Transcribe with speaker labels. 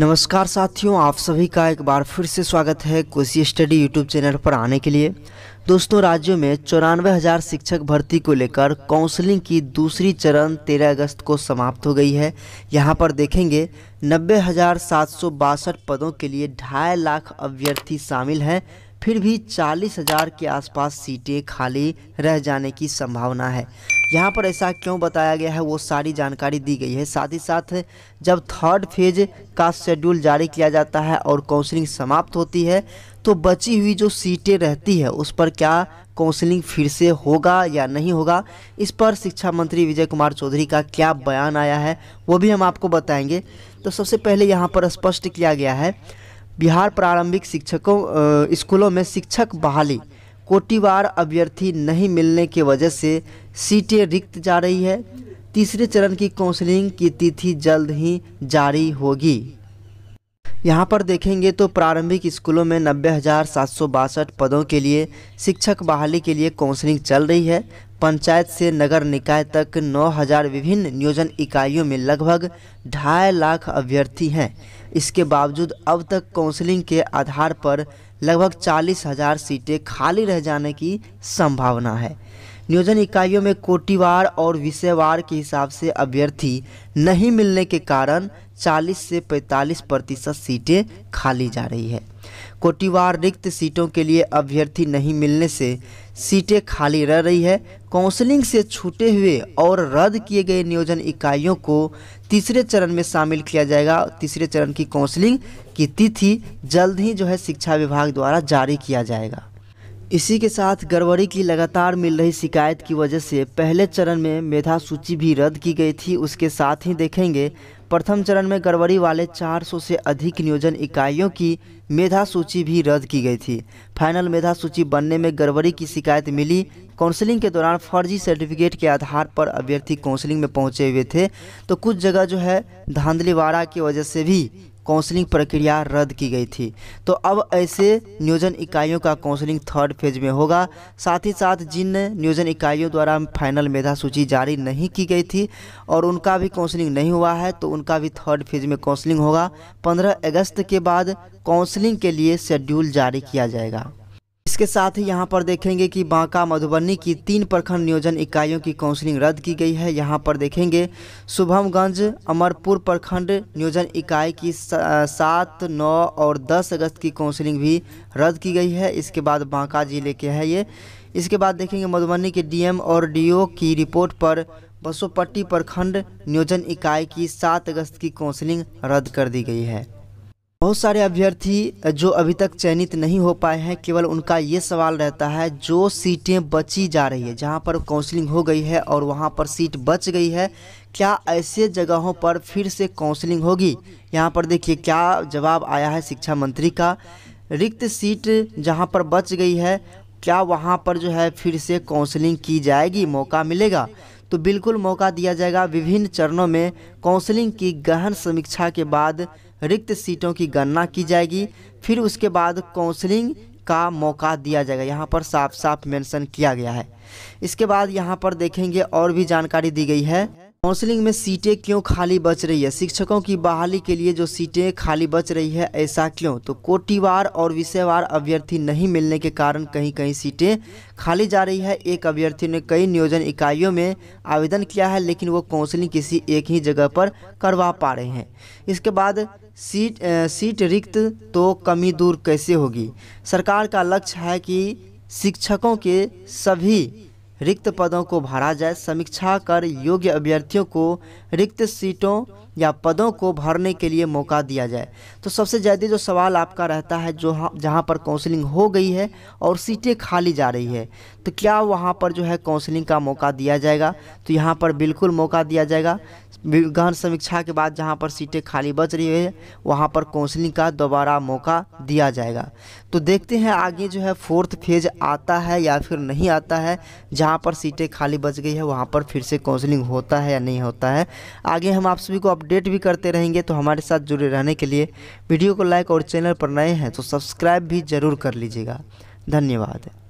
Speaker 1: नमस्कार साथियों आप सभी का एक बार फिर से स्वागत है कोसी स्टडी यूट्यूब चैनल पर आने के लिए दोस्तों राज्यों में चौरानवे हज़ार शिक्षक भर्ती को लेकर काउंसलिंग की दूसरी चरण 13 अगस्त को समाप्त हो गई है यहां पर देखेंगे नब्बे हज़ार सात सौ बासठ पदों के लिए ढाई लाख अभ्यर्थी शामिल हैं फिर भी चालीस हज़ार के आसपास सीटें खाली रह जाने की संभावना है यहाँ पर ऐसा क्यों बताया गया है वो सारी जानकारी दी गई है साथ ही साथ जब थर्ड फेज का शेड्यूल जारी किया जाता है और काउंसलिंग समाप्त होती है तो बची हुई जो सीटें रहती है उस पर क्या काउंसलिंग फिर से होगा या नहीं होगा इस पर शिक्षा मंत्री विजय कुमार चौधरी का क्या बयान आया है वो भी हम आपको बताएंगे तो सबसे पहले यहाँ पर स्पष्ट किया गया है बिहार प्रारंभिक शिक्षकों स्कूलों में शिक्षक बहाली कोटिवार अभ्यर्थी नहीं मिलने की वजह से सीटें रिक्त जा रही है तीसरे चरण की काउंसलिंग की तिथि जल्द ही जारी होगी यहाँ पर देखेंगे तो प्रारंभिक स्कूलों में नब्बे पदों के लिए शिक्षक बहाली के लिए काउंसलिंग चल रही है पंचायत से नगर निकाय तक 9000 विभिन्न नियोजन इकाइयों में लगभग ढाई लाख अभ्यर्थी हैं इसके बावजूद अब तक काउंसलिंग के आधार पर लगभग चालीस हज़ार सीटें खाली रह जाने की संभावना है नियोजन इकाइयों में कोटिवार और विषयवार के हिसाब से अभ्यर्थी नहीं मिलने के कारण 40 से 45 प्रतिशत सीटें खाली जा रही है कोटिवार रिक्त सीटों के लिए अभ्यर्थी नहीं मिलने से सीटें खाली रह रही है काउंसलिंग से छूटे हुए और रद्द किए गए नियोजन इकाइयों को तीसरे चरण में शामिल किया जाएगा तीसरे चरण की काउंसलिंग की तिथि जल्द ही जो है शिक्षा विभाग द्वारा जारी किया जाएगा इसी के साथ गड़बड़ी की लगातार मिल रही शिकायत की वजह से पहले चरण में मेधा सूची भी रद्द की गई थी उसके साथ ही देखेंगे प्रथम चरण में गड़बड़ी वाले 400 से अधिक नियोजन इकाइयों की मेधा सूची भी रद्द की गई थी फाइनल मेधा सूची बनने में गड़बड़ी की शिकायत मिली काउंसलिंग के दौरान फर्जी सर्टिफिकेट के आधार पर अभ्यर्थी काउंसलिंग में पहुंचे हुए थे तो कुछ जगह जो है धांधलीवाड़ा की वजह से भी काउंसलिंग प्रक्रिया रद्द की गई थी तो अब ऐसे नियोजन इकाइयों का काउंसलिंग थर्ड फेज में होगा साथ ही साथ जिन नियोजन इकाइयों द्वारा फाइनल मेधा सूची जारी नहीं की गई थी और उनका भी काउंसलिंग नहीं हुआ है तो उनका भी थर्ड फेज में काउंसलिंग होगा पंद्रह अगस्त के बाद काउंसलिंग के लिए शेड्यूल जारी किया जाएगा इसके साथ ही यहाँ पर देखेंगे कि बांका मधुबनी की तीन प्रखंड नियोजन इकाइयों की काउंसलिंग रद्द की गई है यहाँ पर देखेंगे शुभमगंज अमरपुर प्रखंड नियोजन इकाई की सात नौ और दस अगस्त की काउंसलिंग भी रद्द की गई है इसके बाद बांका जिले के है ये इसके बाद देखेंगे मधुबनी के डी और डी की रिपोर्ट पर बसोपट्टी प्रखंड नियोजन इकाई की सात अगस्त की काउंसलिंग रद्द कर दी गई है बहुत सारे अभ्यर्थी जो अभी तक चयनित नहीं हो पाए हैं केवल उनका ये सवाल रहता है जो सीटें बची जा रही है जहां पर काउंसलिंग हो गई है और वहां पर सीट बच गई है क्या ऐसे जगहों पर फिर से काउंसलिंग होगी यहां पर देखिए क्या जवाब आया है शिक्षा मंत्री का रिक्त सीट जहां पर बच गई है क्या वहाँ पर जो है फिर से काउंसलिंग की जाएगी मौका मिलेगा तो बिल्कुल मौका दिया जाएगा विभिन्न चरणों में काउंसलिंग की गहन समीक्षा के बाद रिक्त सीटों की गणना की जाएगी फिर उसके बाद काउंसलिंग का मौका दिया जाएगा यहाँ पर साफ साफ मेंशन किया गया है इसके बाद यहाँ पर देखेंगे और भी जानकारी दी गई है काउंसलिंग में सीटें क्यों खाली बच रही है शिक्षकों की बहाली के लिए जो सीटें खाली बच रही है ऐसा क्यों तो कोटिवार और विषयवार अभ्यर्थी नहीं मिलने के कारण कहीं कहीं सीटें खाली जा रही है एक अभ्यर्थी ने कई नियोजन इकाइयों में आवेदन किया है लेकिन वो काउंसलिंग किसी एक ही जगह पर करवा पा रहे हैं इसके बाद सीट सीट रिक्त तो कमी दूर कैसे होगी सरकार का लक्ष्य है कि शिक्षकों के सभी रिक्त पदों को भरा जाए समीक्षा कर योग्य अभ्यर्थियों को रिक्त सीटों या पदों को भरने के लिए मौका दिया जाए तो सबसे ज़्यादा जो सवाल आपका रहता है जो हाँ, जहाँ पर काउंसलिंग हो गई है और सीटें खाली जा रही है तो क्या वहाँ पर जो है काउंसलिंग का मौका दिया जाएगा तो यहाँ पर बिल्कुल मौका दिया जाएगा गहन समीक्षा के बाद जहाँ पर सीटें खाली बच रही है वहाँ पर काउंसलिंग का दोबारा मौका दिया जाएगा तो देखते हैं आगे जो है फोर्थ फेज आता है या फिर नहीं आता है जहाँ पर सीटें खाली बच गई है वहाँ पर फिर से काउंसलिंग होता है या नहीं होता है आगे हम आप सभी को अपडेट अपडेट भी करते रहेंगे तो हमारे साथ जुड़े रहने के लिए वीडियो को लाइक और चैनल पर नए हैं तो सब्सक्राइब भी ज़रूर कर लीजिएगा धन्यवाद